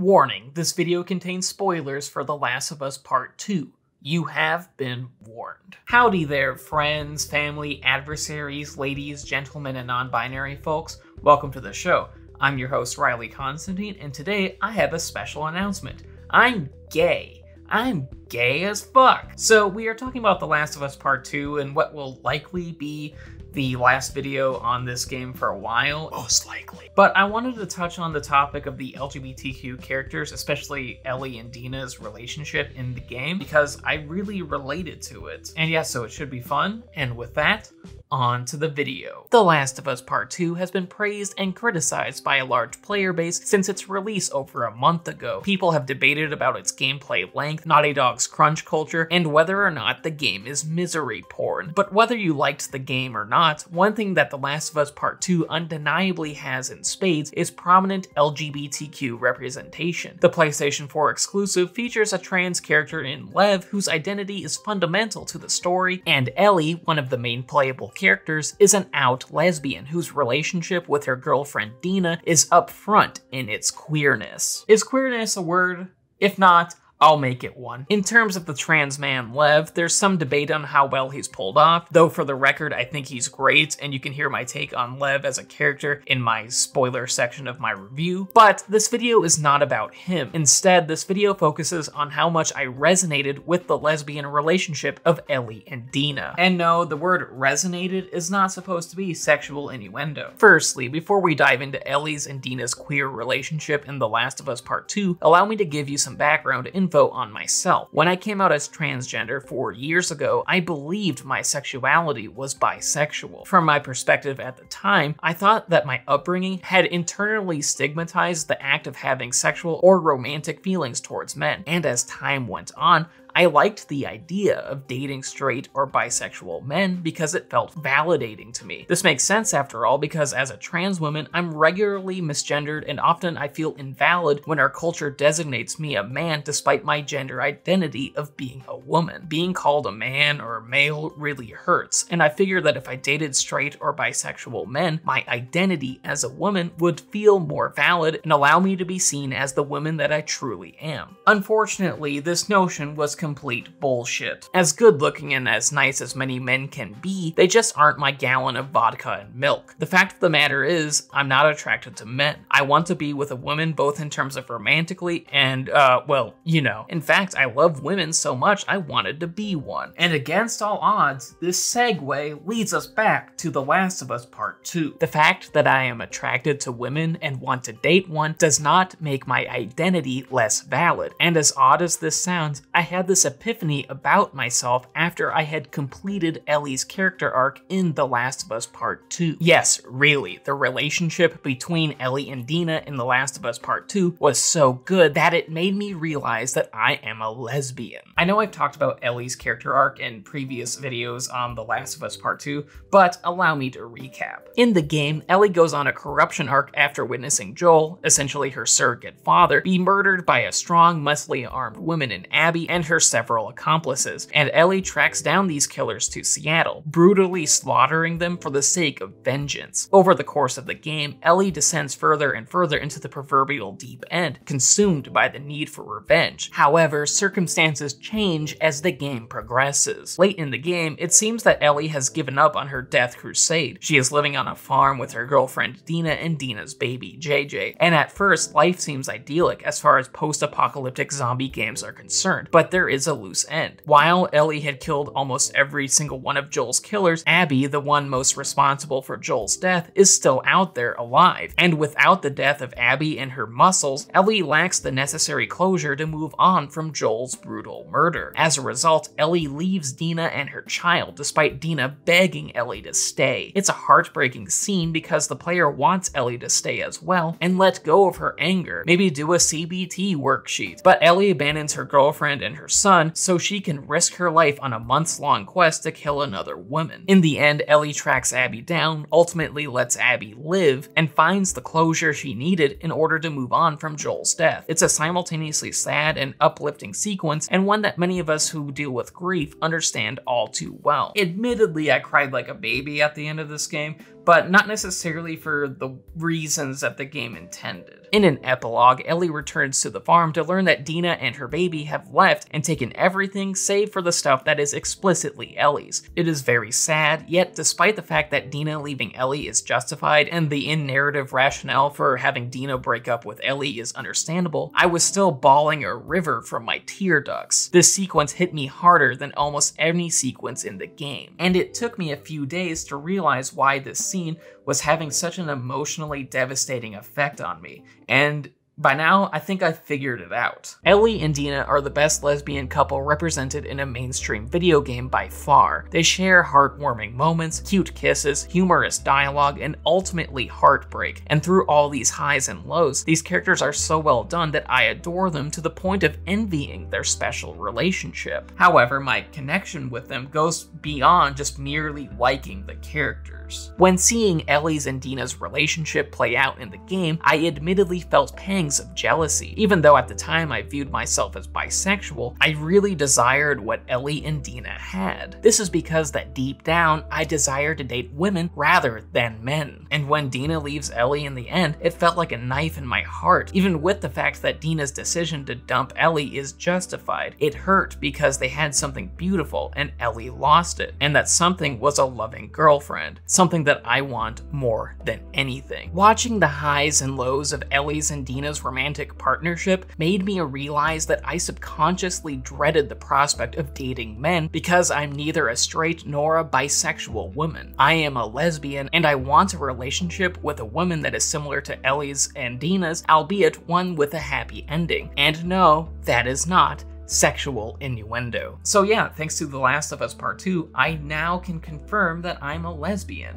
Warning this video contains spoilers for The Last of Us Part 2. You have been warned. Howdy there, friends, family, adversaries, ladies, gentlemen, and non binary folks. Welcome to the show. I'm your host, Riley Constantine, and today I have a special announcement. I'm gay. I'm gay as fuck. So, we are talking about The Last of Us Part 2 and what will likely be the last video on this game for a while, most likely. But I wanted to touch on the topic of the LGBTQ characters, especially Ellie and Dina's relationship in the game, because I really related to it. And yeah, so it should be fun. And with that, on to the video. The Last of Us Part 2 has been praised and criticized by a large player base since its release over a month ago. People have debated about its gameplay length, Naughty Dog's crunch culture, and whether or not the game is misery porn. But whether you liked the game or not, one thing that The Last of Us Part 2 undeniably has in spades is prominent LGBTQ representation. The PlayStation 4 exclusive features a trans character in Lev whose identity is fundamental to the story, and Ellie, one of the main playable characters, is an out lesbian whose relationship with her girlfriend Dina is upfront in its queerness. Is queerness a word? If not, I'll make it one. In terms of the trans man Lev, there's some debate on how well he's pulled off, though for the record, I think he's great, and you can hear my take on Lev as a character in my spoiler section of my review. But this video is not about him. Instead, this video focuses on how much I resonated with the lesbian relationship of Ellie and Dina. And no, the word resonated is not supposed to be sexual innuendo. Firstly, before we dive into Ellie's and Dina's queer relationship in The Last of Us Part 2, allow me to give you some background in info on myself. When I came out as transgender four years ago, I believed my sexuality was bisexual. From my perspective at the time, I thought that my upbringing had internally stigmatized the act of having sexual or romantic feelings towards men. And as time went on, I liked the idea of dating straight or bisexual men because it felt validating to me. This makes sense after all because as a trans woman, I'm regularly misgendered and often I feel invalid when our culture designates me a man despite my gender identity of being a woman. Being called a man or male really hurts, and I figured that if I dated straight or bisexual men, my identity as a woman would feel more valid and allow me to be seen as the woman that I truly am. Unfortunately, this notion was completely complete bullshit. As good looking and as nice as many men can be, they just aren't my gallon of vodka and milk. The fact of the matter is, I'm not attracted to men. I want to be with a woman both in terms of romantically and, uh, well, you know. In fact, I love women so much I wanted to be one. And against all odds, this segue leads us back to The Last of Us Part 2. The fact that I am attracted to women and want to date one does not make my identity less valid. And as odd as this sounds, I had this epiphany about myself after I had completed Ellie's character arc in The Last of Us Part 2. Yes, really, the relationship between Ellie and Dina in The Last of Us Part 2 was so good that it made me realize that I am a lesbian. I know I've talked about Ellie's character arc in previous videos on The Last of Us Part 2, but allow me to recap. In the game, Ellie goes on a corruption arc after witnessing Joel, essentially her surrogate father, be murdered by a strong, muscly armed woman in Abby, and her several accomplices, and Ellie tracks down these killers to Seattle, brutally slaughtering them for the sake of vengeance. Over the course of the game, Ellie descends further and further into the proverbial deep end, consumed by the need for revenge. However, circumstances change as the game progresses. Late in the game, it seems that Ellie has given up on her death crusade. She is living on a farm with her girlfriend Dina and Dina's baby, JJ, and at first, life seems idyllic as far as post apocalyptic zombie games are concerned, but there is a loose end. While Ellie had killed almost every single one of Joel's killers, Abby, the one most responsible for Joel's death, is still out there alive. And without the death of Abby and her muscles, Ellie lacks the necessary closure to move on from Joel's brutal murder. As a result, Ellie leaves Dina and her child, despite Dina begging Ellie to stay. It's a heartbreaking scene because the player wants Ellie to stay as well and let go of her anger, maybe do a CBT worksheet. But Ellie abandons her girlfriend and her son so she can risk her life on a months long quest to kill another woman. In the end, Ellie tracks Abby down, ultimately lets Abby live, and finds the closure she needed in order to move on from Joel's death. It's a simultaneously sad and uplifting sequence, and one that many of us who deal with grief understand all too well. Admittedly, I cried like a baby at the end of this game, but not necessarily for the reasons that the game intended. In an epilogue, Ellie returns to the farm to learn that Dina and her baby have left and taken everything save for the stuff that is explicitly Ellie's. It is very sad, yet despite the fact that Dina leaving Ellie is justified and the in-narrative rationale for having Dina break up with Ellie is understandable, I was still bawling a river from my tear ducts. This sequence hit me harder than almost any sequence in the game, and it took me a few days to realize why this scene was having such an emotionally devastating effect on me, and by now, I think I have figured it out. Ellie and Dina are the best lesbian couple represented in a mainstream video game by far. They share heartwarming moments, cute kisses, humorous dialogue, and ultimately heartbreak. And through all these highs and lows, these characters are so well done that I adore them to the point of envying their special relationship. However, my connection with them goes beyond just merely liking the characters. When seeing Ellie's and Dina's relationship play out in the game, I admittedly felt pangs feelings of jealousy. Even though at the time I viewed myself as bisexual, I really desired what Ellie and Dina had. This is because that deep down, I desire to date women rather than men. And when Dina leaves Ellie in the end, it felt like a knife in my heart. Even with the fact that Dina's decision to dump Ellie is justified, it hurt because they had something beautiful and Ellie lost it. And that something was a loving girlfriend, something that I want more than anything. Watching the highs and lows of Ellie's and Dina's romantic partnership made me realize that I subconsciously dreaded the prospect of dating men because I'm neither a straight nor a bisexual woman. I am a lesbian and I want a relationship with a woman that is similar to Ellie's and Dina's, albeit one with a happy ending. And no, that is not sexual innuendo. So, yeah, thanks to The Last of Us Part 2, I now can confirm that I'm a lesbian.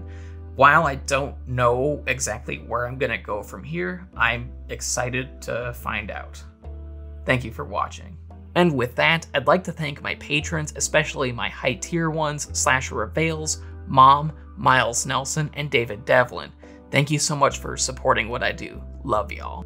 While I don't know exactly where I'm gonna go from here, I'm excited to find out. Thank you for watching. And with that, I'd like to thank my patrons, especially my high tier ones, Slasher Reveals, Mom, Miles Nelson, and David Devlin. Thank you so much for supporting what I do. Love y'all.